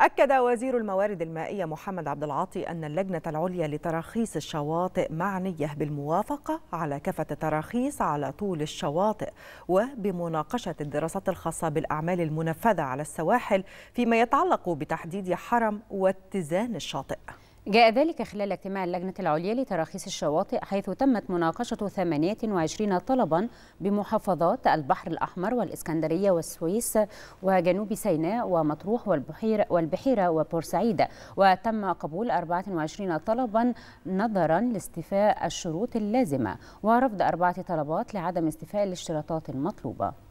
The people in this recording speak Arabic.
أكد وزير الموارد المائية محمد عبد العاطي أن اللجنة العليا لتراخيص الشواطئ معنية بالموافقة على كافة التراخيص على طول الشواطئ وبمناقشة الدراسات الخاصة بالأعمال المنفذة على السواحل فيما يتعلق بتحديد حرم واتزان الشاطئ جاء ذلك خلال اجتماع اللجنة العليا لتراخيص الشواطئ حيث تمت مناقشة 28 طلبا بمحافظات البحر الأحمر والإسكندرية والسويس وجنوب سيناء ومطروح والبحيرة, والبحيرة وبورسعيد وتم قبول 24 طلبا نظرا لاستفاء الشروط اللازمة ورفض أربعة طلبات لعدم استفاء الاشتراطات المطلوبة